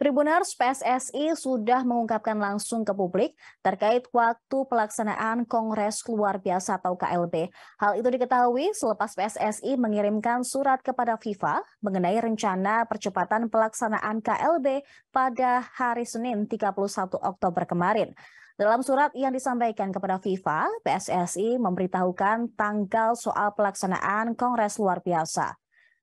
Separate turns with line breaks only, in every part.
Tribuners PSSI sudah mengungkapkan langsung ke publik terkait waktu pelaksanaan Kongres Luar Biasa atau KLB. Hal itu diketahui selepas PSSI mengirimkan surat kepada FIFA mengenai rencana percepatan pelaksanaan KLB pada hari Senin 31 Oktober kemarin. Dalam surat yang disampaikan kepada FIFA, PSSI memberitahukan tanggal soal pelaksanaan Kongres Luar Biasa.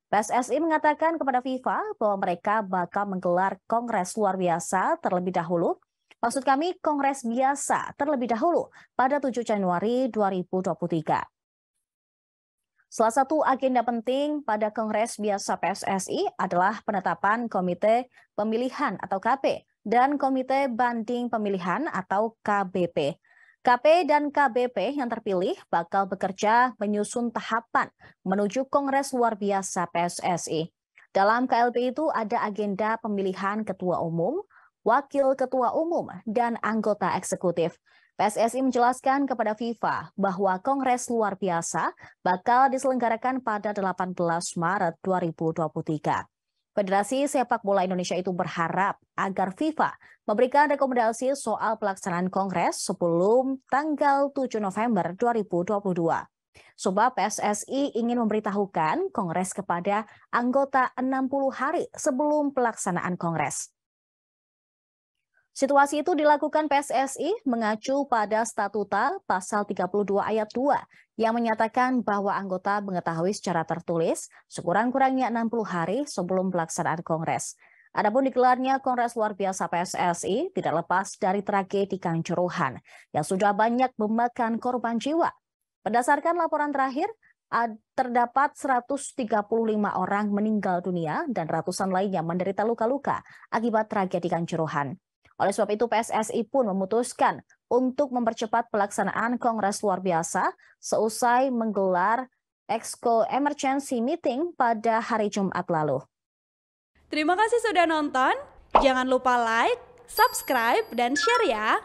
PSSI mengatakan kepada FIFA bahwa mereka bakal menggelar kongres luar biasa terlebih dahulu. Maksud kami kongres biasa terlebih dahulu pada 7 Januari 2023. Salah satu agenda penting pada kongres biasa PSSI adalah penetapan komite pemilihan atau KP dan komite banding pemilihan atau KBP. KP dan KBP yang terpilih bakal bekerja menyusun tahapan menuju Kongres Luar Biasa PSSI. Dalam KLB itu ada agenda pemilihan ketua umum, wakil ketua umum, dan anggota eksekutif. PSSI menjelaskan kepada FIFA bahwa Kongres Luar Biasa bakal diselenggarakan pada 18 Maret 2023. Federasi Sepak Bola Indonesia itu berharap agar FIFA memberikan rekomendasi soal pelaksanaan Kongres sebelum tanggal 7 November 2022. Sebab PSSI ingin memberitahukan Kongres kepada anggota 60 hari sebelum pelaksanaan Kongres. Situasi itu dilakukan PSSI mengacu pada statuta pasal 32 ayat 2 yang menyatakan bahwa anggota mengetahui secara tertulis sekurang-kurangnya 60 hari sebelum pelaksanaan kongres. Adapun digelarnya Kongres Luar Biasa PSSI tidak lepas dari tragedi Kanjuruhan yang sudah banyak memakan korban jiwa. Berdasarkan laporan terakhir, terdapat 135 orang meninggal dunia dan ratusan lainnya menderita luka-luka akibat tragedi Kanjuruhan. Oleh sebab itu PSSI pun memutuskan untuk mempercepat pelaksanaan Kongres Luar Biasa seusai menggelar Exco Emergency Meeting pada hari Jumat lalu. Terima kasih sudah nonton. Jangan lupa like, subscribe, dan share ya.